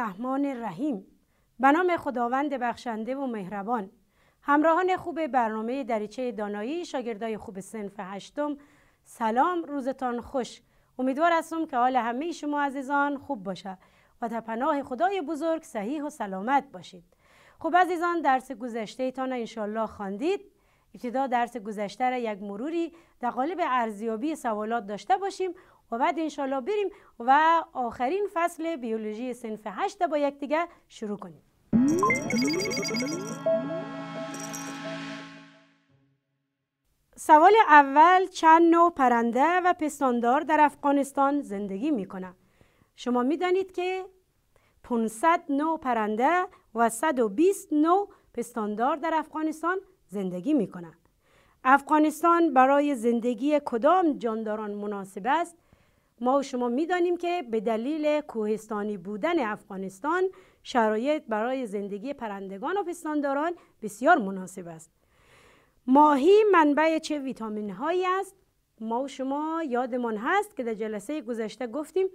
الرحمن الرحیم به نام خداوند بخشنده و مهربان همراهان خوب برنامه دریچه دانایی شاگردای خوب سنف هشتم سلام روزتان خوش امیدوار هستم که حال همه شما عزیزان خوب باشه و در پناه خدای بزرگ صحیح و سلامت باشید خوب عزیزان درس گذشته تان انشالله خواندید ابتدا درس گذشته را یک مروری در قالب ارزیابی سوالات داشته باشیم و بعد انشالله بریم و آخرین فصل بیولوژی سنف 8 با دیگه شروع کنیم سوال اول چند نوع پرنده و پستاندار در افغانستان زندگی میکنند شما دانید که 500 نوع پرنده و 120 نوع پستاندار در افغانستان زندگی میکنند افغانستان برای زندگی کدام جانداران مناسب است ما و شما میدانیم که به دلیل کوهستانی بودن افغانستان شرایط برای زندگی پرندگان و پستانداران بسیار مناسب است ماهی منبع چه ویتامین هایی است ما و شما یادمان هست که در جلسه گذشته گفتیم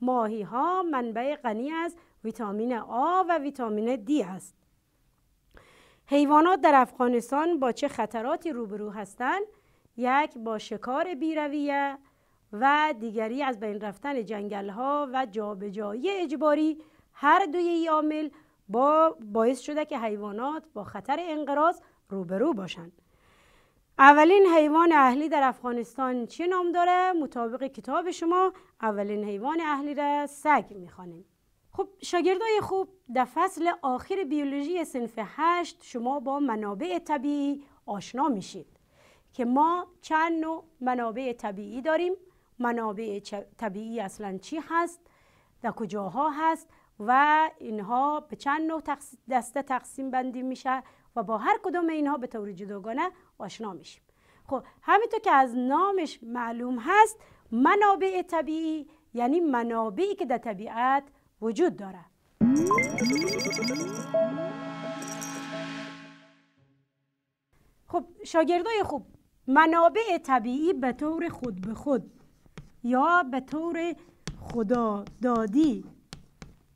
ماهی ها منبع غنی از ویتامین آ و ویتامین دی است حیوانات در افغانستان با چه خطراتی روبرو هستند یک با شکار بیرویه و دیگری از بین رفتن جنگل ها و جابجایی اجباری هر دوی این عامل با باعث شده که حیوانات با خطر انقراض روبرو باشند اولین حیوان اهلی در افغانستان چه نام داره مطابق کتاب شما اولین حیوان اهلی را سگ میخوانیم خب شاگردای خوب در فصل آخر بیولوژی سنف هشت شما با منابع طبیعی آشنا میشید که ما چند نوع منابع طبیعی داریم منابع طبیعی اصلا چی هست در کجاها هست و اینها به چند نوع دسته تقسیم بندی میشه و با هر کدام اینها به طور جداگانه آشنا میشیم خب همینطور که از نامش معلوم هست منابع طبیعی یعنی منابعی که در طبیعت وجود داره خب شاگردای خوب منابع طبیعی به طور خود به خود یا به طور خدا دادی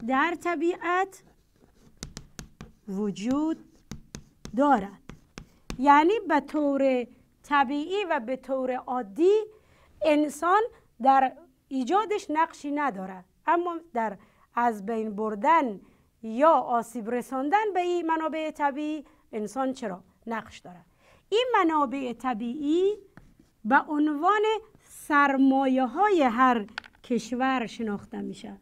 در طبیعت وجود دارد یعنی به طور طبیعی و به طور عادی انسان در ایجادش نقشی ندارد اما در از بین بردن یا آسیب رساندن به این منابع طبیعی انسان چرا نقش دارد این منابع طبیعی به عنوان سرمایه های هر کشور شناخته میشه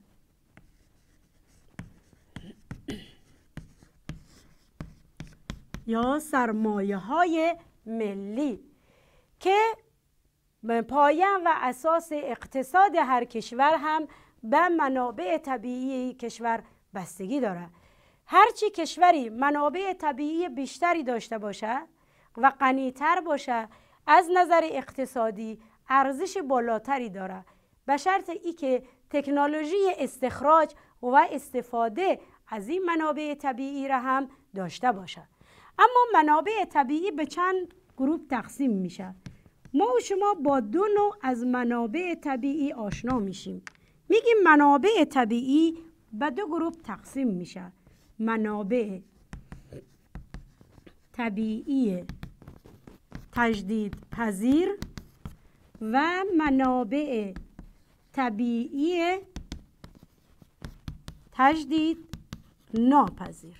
یا سرمایه های ملی که پایه و اساس اقتصاد هر کشور هم به منابع طبیعی کشور بستگی داره هرچی کشوری منابع طبیعی بیشتری داشته باشه و قنیتر باشه از نظر اقتصادی ارزش بالاتری داره به شرط ای که تکنولوژی استخراج و استفاده از این منابع طبیعی را هم داشته باشد اما منابع طبیعی به چند گروه تقسیم میشه ما و شما با دو نوع از منابع طبیعی آشنا میشیم میگیم منابع طبیعی به دو گروه تقسیم میشه منابع طبیعی تجدید پذیر و منابع طبیعی تجدید ناپذیر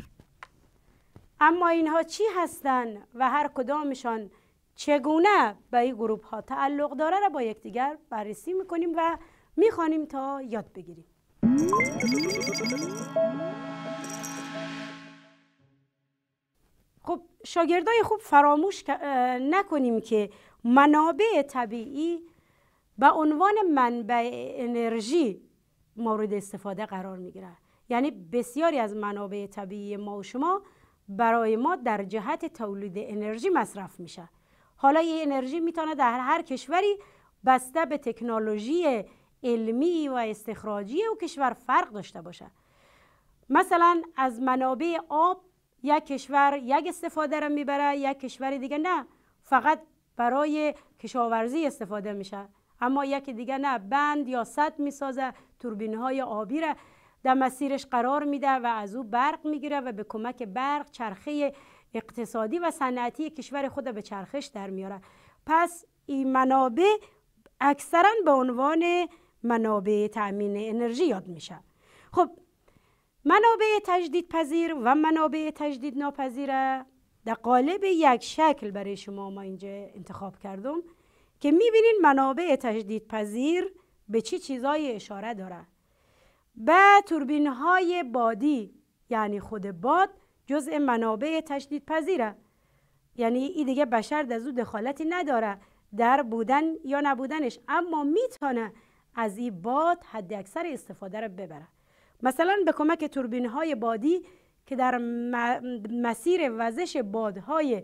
اما اینها چی هستند و هر کدامشان چگونه به این گروپ ها تعلق داره را با یکدیگر بررسی میکنیم و میخوانیم تا یاد بگیریم خب شاگردای خوب فراموش نکنیم که منابع طبیعی به عنوان منبع انرژی مورد استفاده قرار می یعنی بسیاری از منابع طبیعی ما و شما برای ما در جهت تولید انرژی مصرف میشه حالا این انرژی میتونه در هر کشوری بسته به تکنولوژی علمی و استخراجی و کشور فرق داشته باشه مثلا از منابع آب یک کشور یک استفاده را میبره یک کشور دیگه نه فقط برای کشاورزی استفاده میشه اما یکی دیگه نه بند یا سد میسازه توربین های آبی را در مسیرش قرار میده و از او برق میگیره و به کمک برق چرخه اقتصادی و صنعتی کشور خود به چرخش در میاره پس این منابع اکثرا به عنوان منابع تامین انرژی یاد میشه خب منابع تجدید پذیر و منابع تجدید ناپذیر در قالب یک شکل برای شما ما اینجا انتخاب کردم که میبینین منابع تجدید پذیر به چی چیزایی اشاره داره به توربین های بادی یعنی خود باد جزء منابع تجدید پذیره یعنی این دیگه بشر در زود دخالتی نداره در بودن یا نبودنش اما میتونه از این باد حد اکثر استفاده را ببره مثلا به کمک توربین های بادی که در مسیر وزش بادهای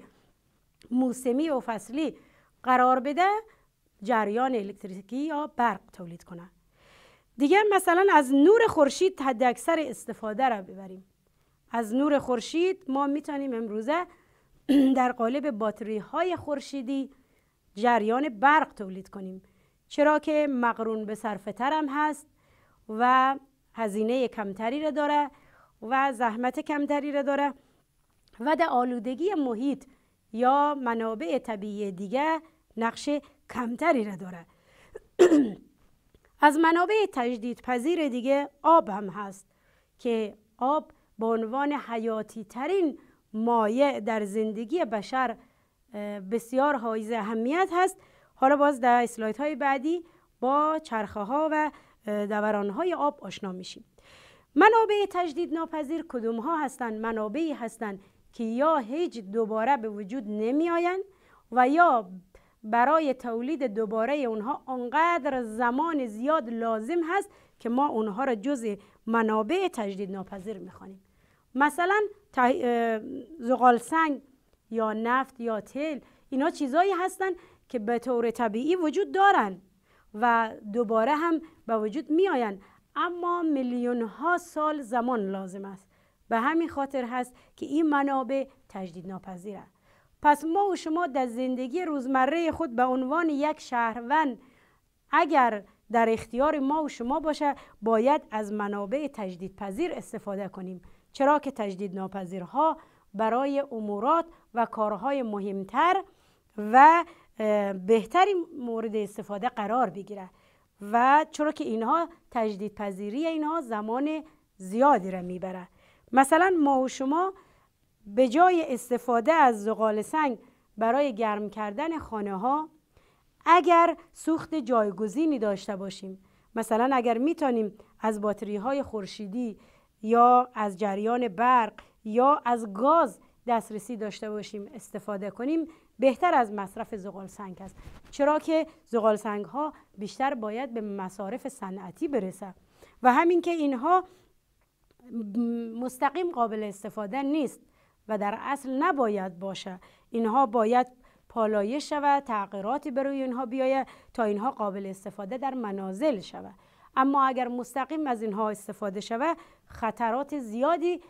موسمی و فصلی قرار بده جریان الکتریکی یا برق تولید کنه دیگر مثلا از نور خورشید حد اکثر استفاده را ببریم از نور خورشید ما میتونیم امروزه در قالب باتری های خورشیدی جریان برق تولید کنیم چرا که مقرون به صرفه هم هست و هزینه کمتری را داره و زحمت کمتری را داره و در آلودگی محیط یا منابع طبیعی دیگه نقش کمتری را داره از منابع تجدید پذیر دیگه آب هم هست که آب به عنوان حیاتی ترین مایع در زندگی بشر بسیار حائز اهمیت هست حالا باز در اسلایت های بعدی با چرخه ها و دورانهای آب آشنا میشیم منابع تجدید ناپذیر کدوم ها هستند منابعی هستند که یا هیچ دوباره به وجود نمی آیند و یا برای تولید دوباره اونها آنقدر زمان زیاد لازم هست که ما اونها را جز منابع تجدید ناپذیر میخوانیم مثلا زغال سنگ یا نفت یا تل اینا چیزایی هستند که به طور طبیعی وجود دارند و دوباره هم به وجود می آیند اما میلیون ها سال زمان لازم است به همین خاطر هست که این منابع تجدید ناپذیره پس ما و شما در زندگی روزمره خود به عنوان یک شهروند اگر در اختیار ما و شما باشه باید از منابع تجدید پذیر استفاده کنیم چرا که تجدید ناپذیرها برای امورات و کارهای مهمتر و بهترین مورد استفاده قرار بگیره و چرا که اینها تجدید پذیری اینها زمان زیادی را میبره مثلا ما و شما به جای استفاده از زغال سنگ برای گرم کردن خانه ها اگر سوخت جایگزینی داشته باشیم مثلا اگر میتونیم از باتری های خورشیدی یا از جریان برق یا از گاز دسترسی داشته باشیم استفاده کنیم بهتر از مصرف زغال سنگ است چرا که زغال سنگ ها بیشتر باید به مصارف صنعتی برسه. و همین که اینها مستقیم قابل استفاده نیست و در اصل نباید باشه اینها باید پالایش شود تغییراتی روی اینها بیاید تا اینها قابل استفاده در منازل شود اما اگر مستقیم از اینها استفاده شود خطرات زیادی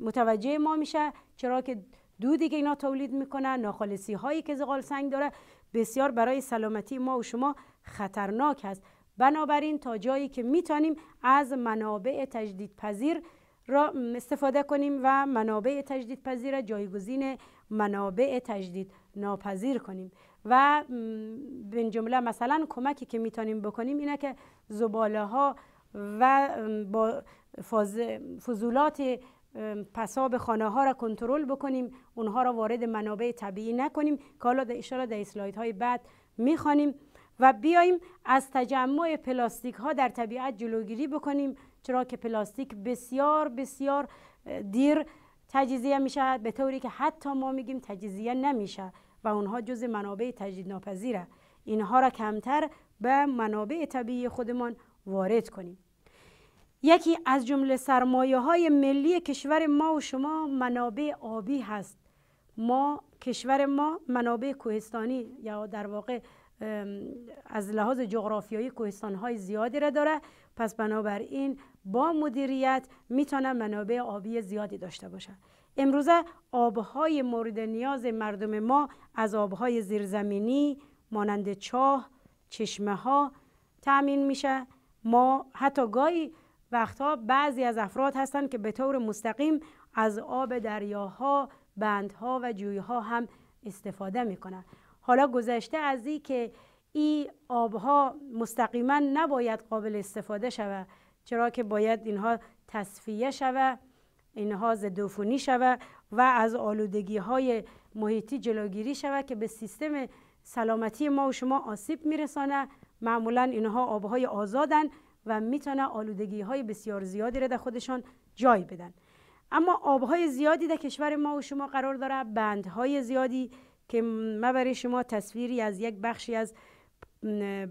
متوجه ما میشه چرا که دودی که اینا تولید میکنن ناخالصی هایی که زغال سنگ داره بسیار برای سلامتی ما و شما خطرناک هست. بنابراین تا جایی که میتونیم از منابع تجدید پذیر را استفاده کنیم و منابع تجدید پذیر را جایگزین منابع تجدید ناپذیر کنیم و به جمله مثلا کمکی که میتونیم بکنیم اینه که زباله ها و با فضولات پساب خانه ها را کنترل بکنیم اونها را وارد منابع طبیعی نکنیم که حالا در اشاره در اسلاید های بعد میخوانیم و بیاییم از تجمع پلاستیک ها در طبیعت جلوگیری بکنیم چرا که پلاستیک بسیار بسیار دیر تجزیه میشه به طوری که حتی ما میگیم تجزیه نمیشه و اونها جز منابع تجدید ناپذیره اینها را کمتر به منابع طبیعی خودمان وارد کنیم یکی از جمله سرمایه های ملی کشور ما و شما منابع آبی هست ما کشور ما منابع کوهستانی یا در واقع از لحاظ جغرافیایی کوهستان های زیادی را داره پس بنابراین با مدیریت میتونه منابع آبی زیادی داشته باشه امروزه آبهای مورد نیاز مردم ما از آبهای زیرزمینی مانند چاه چشمه ها تأمین میشه ما حتی گاهی وقتها بعضی از افراد هستند که به طور مستقیم از آب دریاها بندها و جویها هم استفاده کنند. حالا گذشته از این که این آبها مستقیما نباید قابل استفاده شود چرا که باید اینها تصفیه شود اینها ضدعفونی شود و از آلودگی های محیطی جلوگیری شود که به سیستم سلامتی ما و شما آسیب میرسانه معمولا اینها آبهای آزادن و میتونه آلودگی های بسیار زیادی را در خودشان جای بدن اما آبهای زیادی در کشور ما و شما قرار داره بندهای زیادی که ما برای شما تصویری از یک بخشی از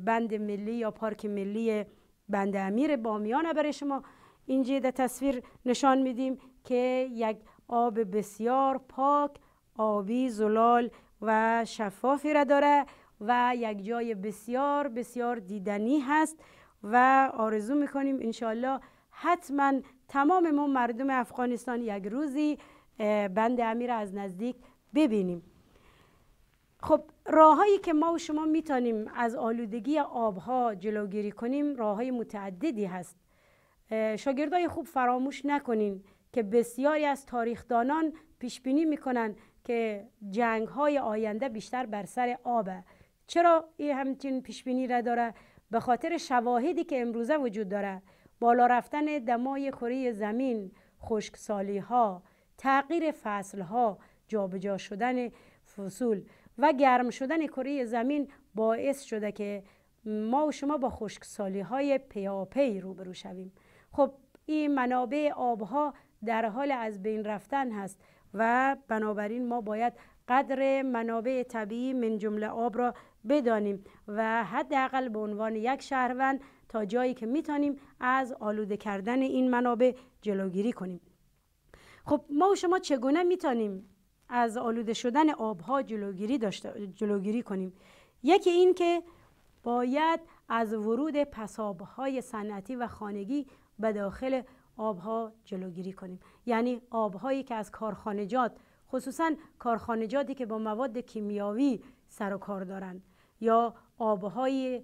بند ملی یا پارک ملی بند امیر بامیان برای شما اینجا در تصویر نشان میدیم که یک آب بسیار پاک آبی زلال و شفافی را داره و یک جای بسیار بسیار دیدنی هست و آرزو میکنیم انشالله حتما تمام ما مردم افغانستان یک روزی بند امیر از نزدیک ببینیم خب راههایی که ما و شما میتونیم از آلودگی آبها جلوگیری کنیم راه متعددی هست شاگردای خوب فراموش نکنین که بسیاری از تاریخدانان پیش بینی میکنن که جنگ های آینده بیشتر بر سر آبه چرا این همچین پیش بینی را داره به خاطر شواهدی که امروزه وجود داره بالا رفتن دمای کره زمین خشکسالی ها تغییر فصل ها جابجا شدن فصول و گرم شدن کره زمین باعث شده که ما و شما با خشکسالی های پیاپی روبرو شویم خب این منابع آبها در حال از بین رفتن هست و بنابراین ما باید قدر منابع طبیعی من جمله آب را بدانیم و حداقل به عنوان یک شهروند تا جایی که میتونیم از آلوده کردن این منابع جلوگیری کنیم خب ما و شما چگونه میتونیم از آلوده شدن آبها جلوگیری, داشته، جلوگیری کنیم یکی این که باید از ورود پسابهای صنعتی و خانگی به داخل آبها جلوگیری کنیم یعنی آبهایی که از کارخانجات خصوصا کارخانجاتی که با مواد کیمیاوی سر و کار دارند یا آبهای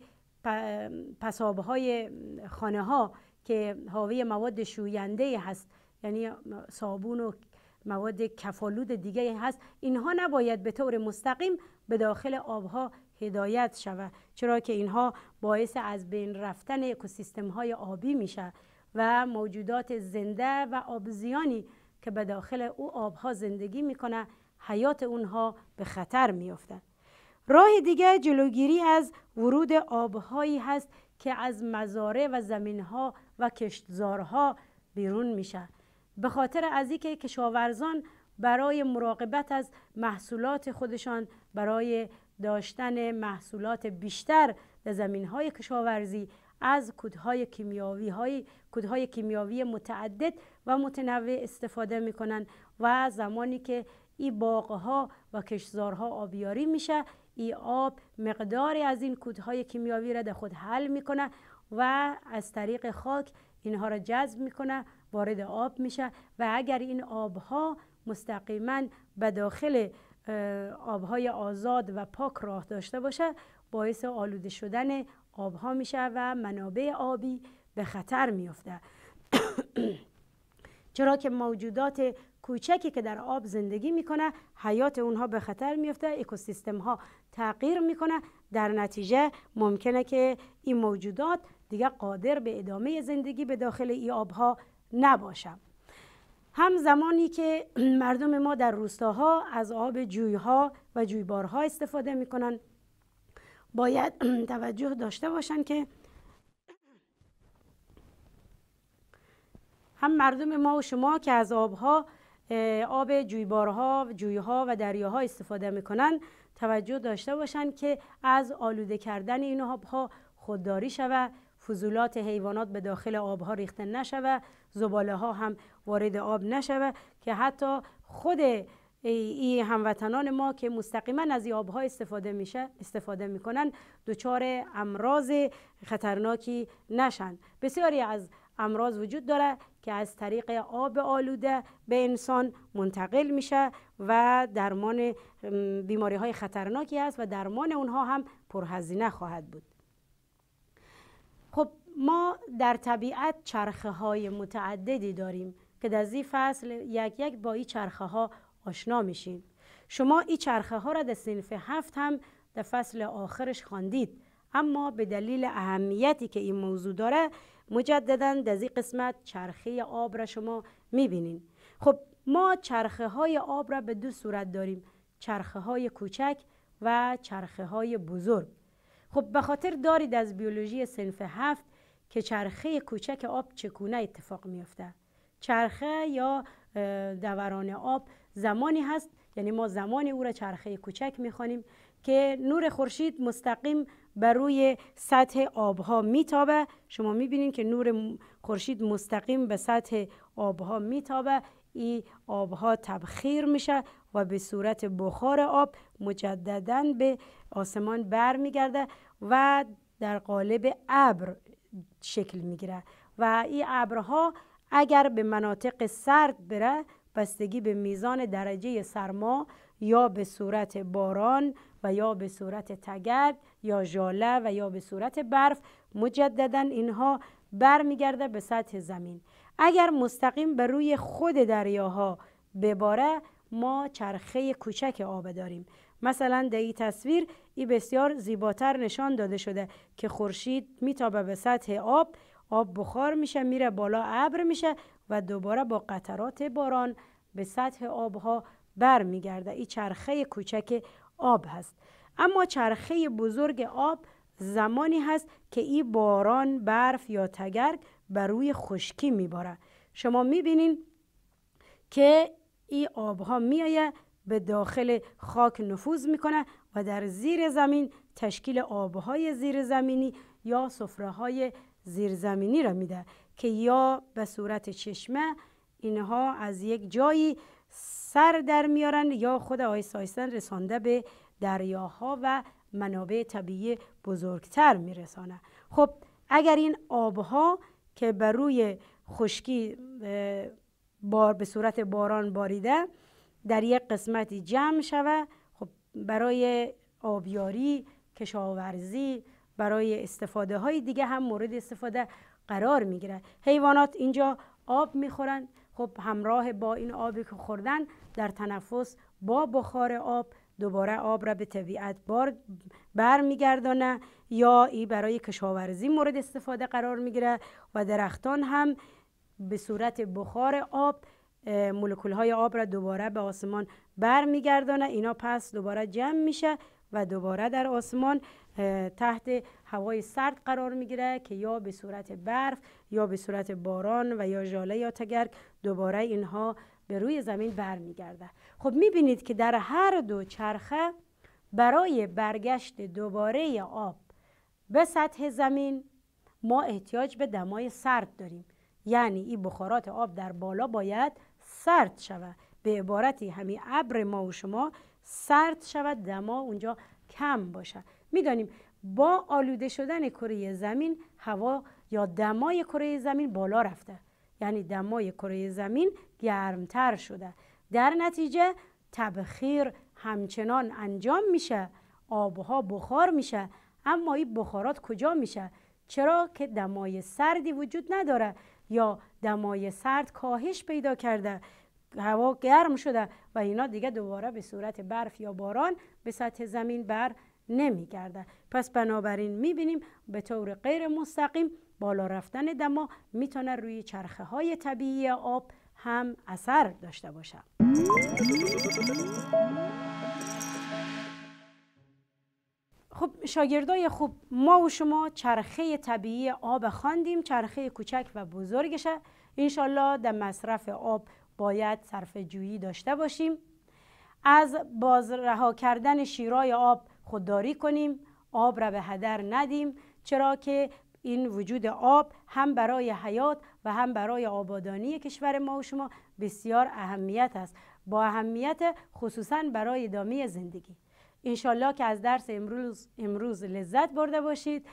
پس آبهای خانه ها که حاوی مواد شوینده هست یعنی صابون و مواد کفالود دیگه هست اینها نباید به طور مستقیم به داخل آبها هدایت شود چرا که اینها باعث از بین رفتن اکوسیستم های آبی میشه و موجودات زنده و آبزیانی که به داخل او آبها زندگی میکنه حیات اونها به خطر میافتد راه دیگر جلوگیری از ورود آبهایی هست که از مزارع و زمینها و کشتزارها بیرون میشن به خاطر از اینکه کشاورزان برای مراقبت از محصولات خودشان برای داشتن محصولات بیشتر به زمینهای کشاورزی از کودهای کیمیاوی های کودهای متعدد و متنوع استفاده میکنن و زمانی که این ها و کشزارها آبیاری میشه ای آب مقداری از این کودهای کیمیاوی را در خود حل میکنه و از طریق خاک اینها را جذب میکنه وارد آب میشه و اگر این آبها مستقیما به داخل آبهای آزاد و پاک راه داشته باشه باعث آلوده شدن آبها میشه و منابع آبی به خطر میافته چرا که موجودات کوچکی که در آب زندگی میکنه حیات اونها به خطر میفته اکوسیستم ها تغییر میکنه در نتیجه ممکنه که این موجودات دیگه قادر به ادامه زندگی به داخل ای آبها نباشن هم زمانی که مردم ما در روستاها از آب جویها و جویبارها استفاده میکنن باید توجه داشته باشن که هم مردم ما و شما که از آبها آب جویبارها جویها و دریاها استفاده میکنن توجه داشته باشند که از آلوده کردن این آبها خودداری شوه فضولات حیوانات به داخل آبها ریخته نشوه زباله ها هم وارد آب نشوه که حتی خود ای هموطنان ما که مستقیما از این آبها استفاده میشه استفاده میکنن دچار امراض خطرناکی نشن بسیاری از امراض وجود داره که از طریق آب آلوده به انسان منتقل میشه و درمان بیماری های خطرناکی است و درمان اونها هم پرهزینه خواهد بود خب ما در طبیعت چرخه های متعددی داریم که در این فصل یک یک با این چرخه ها آشنا میشیم شما این چرخه ها را در سنف هفت هم در فصل آخرش خواندید اما به دلیل اهمیتی که این موضوع داره مجددا در این قسمت چرخه آب را شما میبینین خب ما چرخه های آب را به دو صورت داریم چرخه های کوچک و چرخه های بزرگ خب به خاطر دارید از بیولوژی سنف هفت که چرخه کوچک آب چکونه اتفاق میافته چرخه یا دوران آب زمانی هست یعنی ما زمانی او را چرخه کوچک میخوانیم که نور خورشید مستقیم بر روی سطح آبها میتابه شما میبینید که نور خورشید مستقیم به سطح آبها میتابه این آبها تبخیر میشه و به صورت بخار آب مجددا به آسمان برمیگرده و در قالب ابر شکل میگیره و این ابرها اگر به مناطق سرد بره بستگی به میزان درجه سرما یا به صورت باران و یا به صورت تگرگ یا جاله و یا به صورت برف مجددا اینها برمیگرده به سطح زمین اگر مستقیم به روی خود دریاها بباره ما چرخه کوچک آب داریم مثلا در این تصویر ای بسیار زیباتر نشان داده شده که خورشید میتابه به سطح آب آب بخار میشه میره بالا ابر میشه و دوباره با قطرات باران به سطح آبها برمیگرده این چرخه کوچک آب هست اما چرخه بزرگ آب زمانی هست که این باران برف یا تگرگ بر روی خشکی میباره شما میبینین که این آبها میآید به داخل خاک نفوذ میکنه و در زیر زمین تشکیل آبهای زیرزمینی یا سفره های زیرزمینی را میده که یا به صورت چشمه اینها از یک جایی سر در میارن یا خود آهسته رسانده به دریاها و منابع طبیعی بزرگتر میرسانه خب اگر این آبها که بر روی خشکی بار به صورت باران باریده در یک قسمتی جمع شوه خب برای آبیاری کشاورزی برای استفاده های دیگه هم مورد استفاده قرار میگیره حیوانات اینجا آب میخورند خب همراه با این آبی که خوردن در تنفس با بخار آب دوباره آب را به طبیعت بار بر میگردانه یا ای برای کشاورزی مورد استفاده قرار میگیره و درختان هم به صورت بخار آب مولکول های آب را دوباره به آسمان بر میگردانه اینا پس دوباره جمع میشه و دوباره در آسمان تحت هوای سرد قرار گیره که یا به صورت برف یا به صورت باران و یا ژاله یا تگرگ دوباره اینها به روی زمین برمیگرده خب میبینید که در هر دو چرخه برای برگشت دوباره آب به سطح زمین ما احتیاج به دمای سرد داریم یعنی این بخارات آب در بالا باید سرد شود به عبارتی همین ابر ما و شما سرد شود دما اونجا کم باشد میدانیم با آلوده شدن کره زمین هوا یا دمای کره زمین بالا رفته یعنی دمای کره زمین گرمتر شده در نتیجه تبخیر همچنان انجام میشه آبها بخار میشه اما این بخارات کجا میشه چرا که دمای سردی وجود نداره یا دمای سرد کاهش پیدا کرده هوا گرم شده و اینا دیگه دوباره به صورت برف یا باران به سطح زمین بر نمیگرده پس بنابراین میبینیم به طور غیر مستقیم بالا رفتن دما میتونه روی چرخه های طبیعی آب هم اثر داشته باشه خب شاگردای خوب ما و شما چرخه طبیعی آب خواندیم چرخه کوچک و بزرگشه انشالله در مصرف آب باید صرفه جویی داشته باشیم از باز رها کردن شیرای آب خودداری کنیم آب را به هدر ندیم چرا که این وجود آب هم برای حیات و هم برای آبادانی کشور ما و شما بسیار اهمیت است با اهمیت خصوصا برای ادامه زندگی انشالله که از درس امروز, امروز لذت برده باشید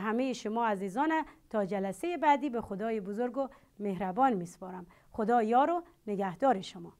همه شما عزیزان تا جلسه بعدی به خدای بزرگ و مهربان میسپارم خدا یار و نگهدار شما